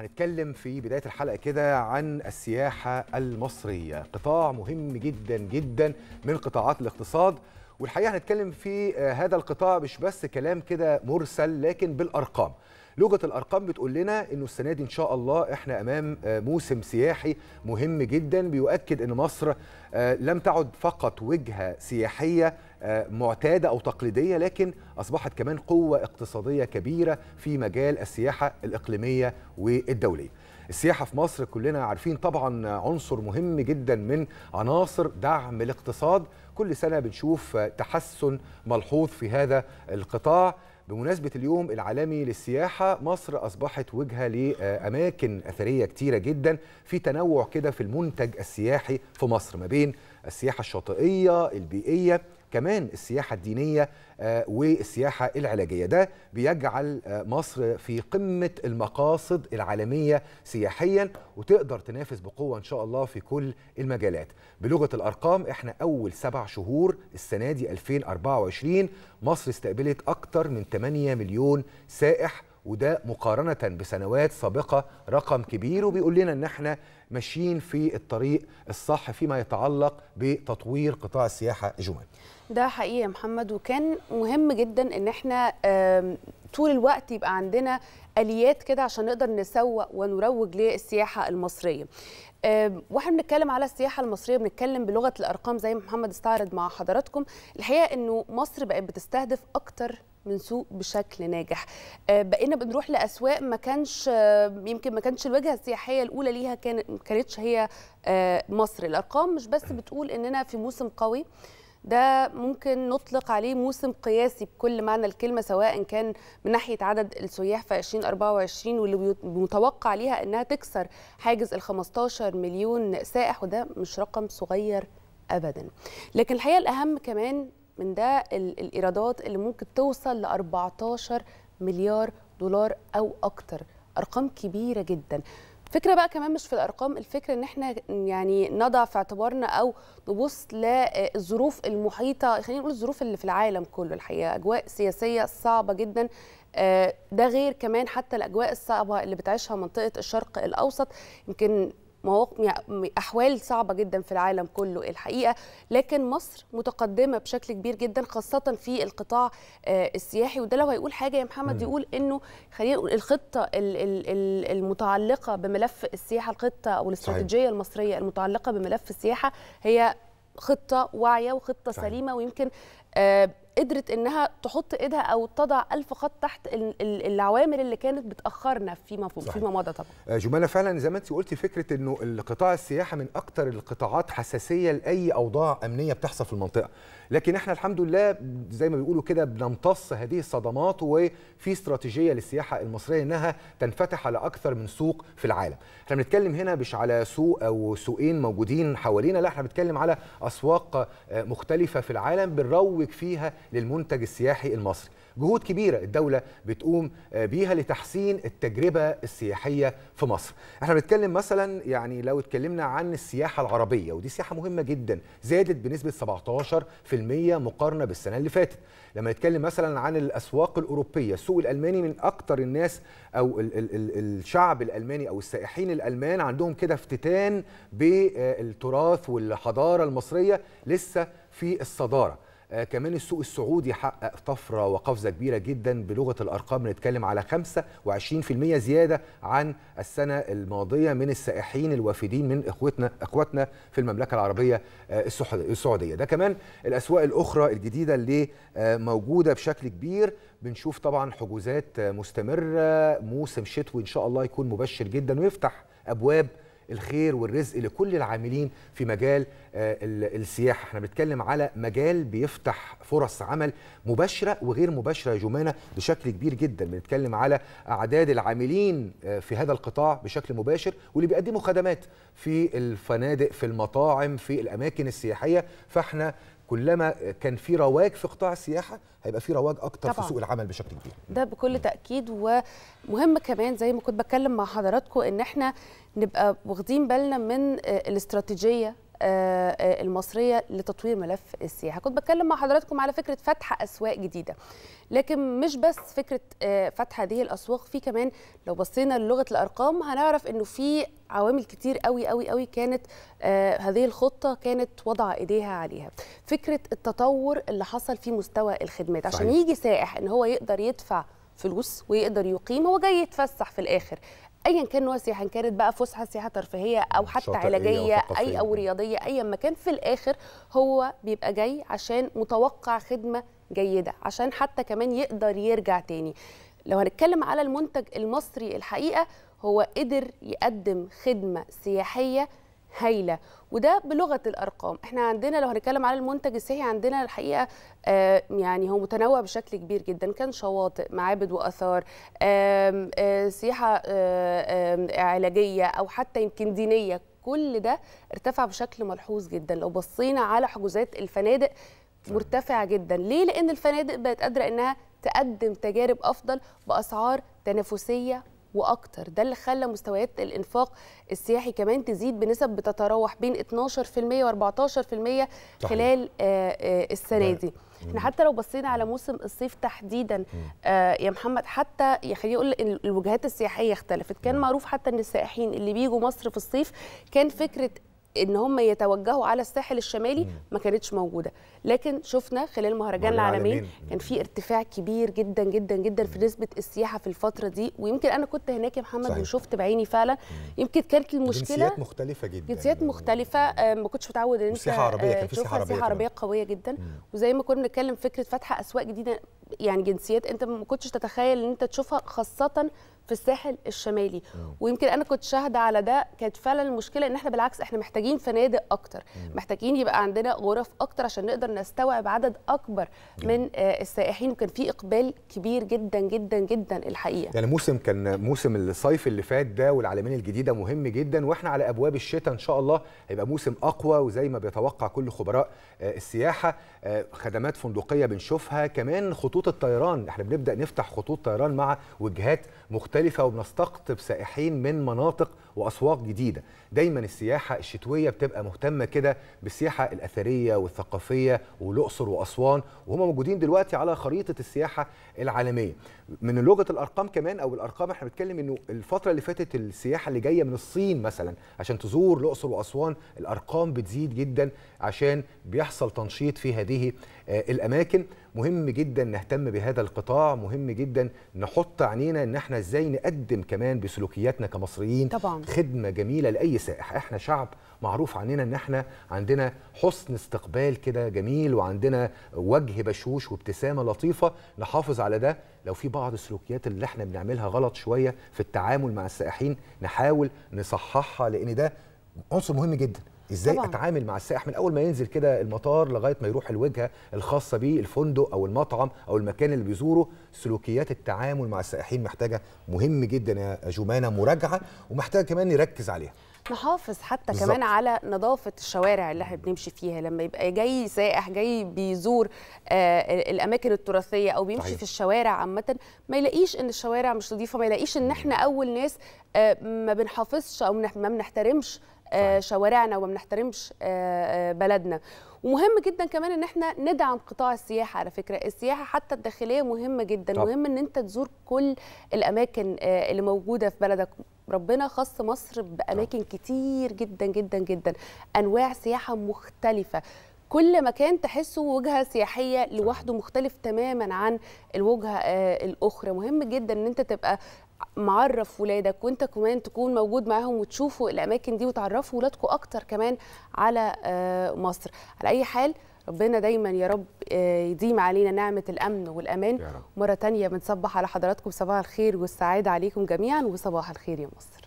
هنتكلم في بداية الحلقة كده عن السياحة المصرية قطاع مهم جدا جدا من قطاعات الاقتصاد والحقيقة هنتكلم في آه، هذا القطاع مش بس كلام كده مرسل لكن بالأرقام لغه الارقام بتقول لنا انه السنه دي ان شاء الله احنا امام آه، موسم سياحي مهم جدا بيؤكد ان مصر آه، لم تعد فقط وجهه سياحيه آه، معتاده او تقليديه لكن اصبحت كمان قوه اقتصاديه كبيره في مجال السياحه الاقليميه والدوليه. السياحه في مصر كلنا عارفين طبعا عنصر مهم جدا من عناصر دعم الاقتصاد، كل سنه بنشوف تحسن ملحوظ في هذا القطاع. بمناسبة اليوم العالمي للسياحة مصر أصبحت وجهة لأماكن أثرية كتيرة جدا في تنوع كده في المنتج السياحي في مصر ما بين السياحة الشاطئية البيئية كمان السياحة الدينية آه، والسياحة العلاجية ده بيجعل آه، مصر في قمة المقاصد العالمية سياحيا وتقدر تنافس بقوة إن شاء الله في كل المجالات بلغة الأرقام إحنا أول سبع شهور السنة دي 2024 مصر استقبلت أكتر من 8 مليون سائح وده مقارنة بسنوات سابقة رقم كبير وبيقول لنا ان احنا ماشيين في الطريق الصح فيما يتعلق بتطوير قطاع السياحة جمال ده حقيقي يا محمد وكان مهم جدا ان احنا طول الوقت يبقى عندنا اليات كده عشان نقدر نسوق ونروج للسياحه المصريه واحنا بنتكلم على السياحه المصريه بنتكلم بلغه الارقام زي ما محمد استعرض مع حضراتكم الحقيقه انه مصر بقت بتستهدف اكتر من سوق بشكل ناجح آه، بقينا بنروح لاسواق ما كانش آه، يمكن ما كانش الوجهه السياحيه الاولى ليها كان كانتش هي آه، مصر الارقام مش بس بتقول اننا في موسم قوي ده ممكن نطلق عليه موسم قياسي بكل معنى الكلمه سواء كان من ناحيه عدد السياح في 2024 واللي متوقع ليها انها تكسر حاجز ال 15 مليون سائح وده مش رقم صغير ابدا لكن الحقيقه الاهم كمان من ده الايرادات اللي ممكن توصل ل 14 مليار دولار او اكتر ارقام كبيره جدا الفكره بقى كمان مش في الارقام الفكره ان احنا يعني نضع في اعتبارنا او نبص للظروف آه، المحيطه خلينا نقول الظروف اللي في العالم كله الحقيقه اجواء سياسيه صعبه جدا آه، ده غير كمان حتى الاجواء الصعبه اللي بتعيشها منطقه الشرق الاوسط يمكن يعني احوال صعبه جدا في العالم كله الحقيقه لكن مصر متقدمه بشكل كبير جدا خاصه في القطاع آه، السياحي وده لو هيقول حاجه يا محمد يقول انه خلينا نقول الخطه المتعلقه بملف السياحه الخطه او الاستراتيجيه المصريه المتعلقه بملف السياحه هي خطه واعيه وخطه صحيح. سليمه ويمكن آه، قدرت انها تحط ايدها او تضع الف خط تحت العوامل اللي كانت بتاخرنا فيما فيما مضى طبعا آه، جمانه فعلا زي ما انت قلتي فكره انه القطاع السياحه من اكثر القطاعات حساسيه لاي اوضاع امنيه بتحصل في المنطقه لكن احنا الحمد لله زي ما بيقولوا كده بنمتص هذه الصدمات وفي استراتيجيه للسياحه المصريه انها تنفتح على اكثر من سوق في العالم احنا بنتكلم هنا مش على سوق او سوقين موجودين حوالينا لا احنا بنتكلم على اسواق آه، مختلفه في العالم بنروج فيها للمنتج السياحي المصري جهود كبيره الدوله بتقوم آه، بيها لتحسين التجربه السياحيه في مصر احنا بنتكلم مثلا يعني لو اتكلمنا عن السياحه العربيه ودي سياحه مهمه جدا زادت بنسبه 17% مقارنه بالسنه اللي فاتت لما نتكلم مثلا عن الاسواق الاوروبيه السوق الالماني من اكتر الناس او ال ال ال الشعب الالماني او السائحين الالمان عندهم كده افتتان بالتراث والحضاره المصريه لسه في الصداره آه، كمان السوق السعودي حقق طفرة وقفزة كبيرة جدا بلغة الأرقام بنتكلم على 25% زيادة عن السنة الماضية من السائحين الوافدين من إخوتنا إخواتنا في المملكة العربية آه، السعودية ده كمان الأسواق الأخرى الجديدة اللي آه، موجودة بشكل كبير بنشوف طبعا حجوزات مستمرة موسم شتوي إن شاء الله يكون مبشر جدا ويفتح أبواب الخير والرزق لكل العاملين في مجال آه، السياحه احنا بنتكلم على مجال بيفتح فرص عمل مباشره وغير مباشره يا جمانه بشكل كبير جدا بنتكلم على اعداد العاملين آه، في هذا القطاع بشكل مباشر واللي بيقدموا خدمات في الفنادق في المطاعم في الاماكن السياحيه فاحنا كلما كان في رواج في قطاع السياحه هيبقى في رواج اكتر طبعا. في سوق العمل بشكل كبير ده بكل تاكيد ومهم كمان زي ما كنت بتكلم مع حضراتكم ان احنا نبقى واخدين بالنا من آه، الاستراتيجيه آه، المصريه لتطوير ملف السياحه كنت بتكلم مع حضراتكم على فكره فتح اسواق جديده لكن مش بس فكره آه، فتح هذه الاسواق في كمان لو بصينا للغه الارقام هنعرف انه في عوامل كتير قوي قوي قوي كانت آه، هذه الخطه كانت وضع ايديها عليها فكره التطور اللي حصل في مستوى الخدمات عشان يجي سائح ان هو يقدر يدفع فلوس ويقدر يقيم هو جاي يتفسح في الاخر ايا كان نوع السياحه ان كانت بقى فسحه سياحه ترفيهيه او حتى علاجيه أو اي او رياضيه ايا ما كان في الاخر هو بيبقى جاي عشان متوقع خدمه جيده عشان حتى كمان يقدر يرجع تاني لو هنتكلم على المنتج المصري الحقيقه هو قدر يقدم خدمه سياحيه هايله وده بلغه الارقام احنا عندنا لو هنتكلم على المنتج السياحي عندنا الحقيقه آه يعني هو متنوع بشكل كبير جدا كان شواطئ معابد واثار آه آه سياحه علاجيه او حتى يمكن دينيه كل ده ارتفع بشكل ملحوظ جدا لو بصينا على حجوزات الفنادق نعم. مرتفعه جدا ليه لان الفنادق بقت قادره انها تقدم تجارب افضل باسعار تنافسيه واكتر ده اللي خلى مستويات الانفاق السياحي كمان تزيد بنسب بتتراوح بين 12% و14% خلال آه، آه، السنه دي احنا حتى لو بصينا على موسم الصيف تحديدا آه يا محمد حتى يا خليني اقول الوجهات السياحيه اختلفت كان معروف حتى ان السائحين اللي بيجوا مصر في الصيف كان فكره ان هم يتوجهوا على الساحل الشمالي ما كانتش موجوده لكن شفنا خلال مهرجان العالمي كان في ارتفاع كبير جدا جدا جدا في نسبه السياحه في الفتره دي ويمكن انا كنت هناك يا محمد صحيح. وشفت بعيني فعلا يمكن كانت المشكله جنسيات مختلفه جدا جنسيات مختلفه آه، ما كنتش متعود ان انت سياحه عربيه كان في آه، سياحه عربيه, عربية قويه جدا مم. وزي ما كنا بنتكلم فكره فتح اسواق جديده يعني جنسيات انت ما كنتش تتخيل ان انت تشوفها خاصه في الساحل الشمالي ويمكن انا كنت شاهده على ده كانت فعلا المشكله ان احنا بالعكس احنا محتاجين فنادق اكتر محتاجين يبقى عندنا غرف اكتر عشان نقدر نستوعب عدد اكبر من آه، السائحين وكان في اقبال كبير جدا جدا جدا الحقيقه يعني موسم كان موسم الصيف اللي فات ده والعالمين الجديده مهم جدا واحنا على ابواب الشتاء ان شاء الله هيبقى موسم اقوى وزي ما بيتوقع كل خبراء آه، السياحه آه، خدمات فندقيه بنشوفها كمان خطوط الطيران احنا بنبدا نفتح خطوط طيران مع وجهات مختلفه مختلفه وبنستقطب سائحين من مناطق واسواق جديده دايما السياحه الشتويه بتبقى مهتمه كده بالسياحه الاثريه والثقافيه والاقصر واسوان وهم موجودين دلوقتي على خريطه السياحه العالميه من لغه الارقام كمان او الارقام احنا بنتكلم انه الفتره اللي فاتت السياحه اللي جايه من الصين مثلا عشان تزور الاقصر واسوان الارقام بتزيد جدا عشان بيحصل تنشيط في هذه آه، الاماكن مهم جدا نهتم بهذا القطاع مهم جدا نحط عينينا ان احنا ازاي نقدم كمان بسلوكياتنا كمصريين طبعا. خدمه جميله لاي سائح احنا شعب معروف عننا ان احنا عندنا حسن استقبال كده جميل وعندنا وجه بشوش وابتسامه لطيفه نحافظ على ده لو في بعض السلوكيات اللي احنا بنعملها غلط شويه في التعامل مع السائحين نحاول نصححها لان ده عنصر مهم جدا ازاي طبعا. اتعامل مع السائح من اول ما ينزل كده المطار لغايه ما يروح الوجهه الخاصه بيه الفندق او المطعم او المكان اللي بيزوره سلوكيات التعامل مع السائحين محتاجه مهم جدا يا جمانه مراجعه ومحتاجه كمان نركز عليها نحافظ حتى بالزبط. كمان على نظافه الشوارع اللي احنا بنمشي فيها لما يبقى جاي سائح جاي بيزور آه الاماكن التراثيه او بيمشي صحيح. في الشوارع عامه ما يلاقيش ان الشوارع مش نظيفه ما يلاقيش ان احنا اول ناس آه ما بنحافظش او ما بنحترمش آه شوارعنا وما بنحترمش آه, آه، بلدنا ومهم جدا كمان ان احنا ندعم قطاع السياحه على فكره السياحه حتى الداخليه مهمه جدا طب. مهم ان انت تزور كل الاماكن آه، اللي موجوده في بلدك ربنا خص مصر باماكن طب. كتير جدا جدا جدا انواع سياحه مختلفه كل مكان تحسه وجهه سياحيه لوحده مختلف تماما عن الوجهه آه، الاخرى مهم جدا ان انت تبقى معرف ولادك وانت كمان تكون موجود معاهم وتشوفوا الاماكن دي وتعرفوا ولادكم اكتر كمان على آه، مصر على اي حال ربنا دايما يا رب آه، يديم علينا نعمة الأمن والأمان مرة تانية بنصبح على حضراتكم صباح الخير والسعادة عليكم جميعا وصباح الخير يا مصر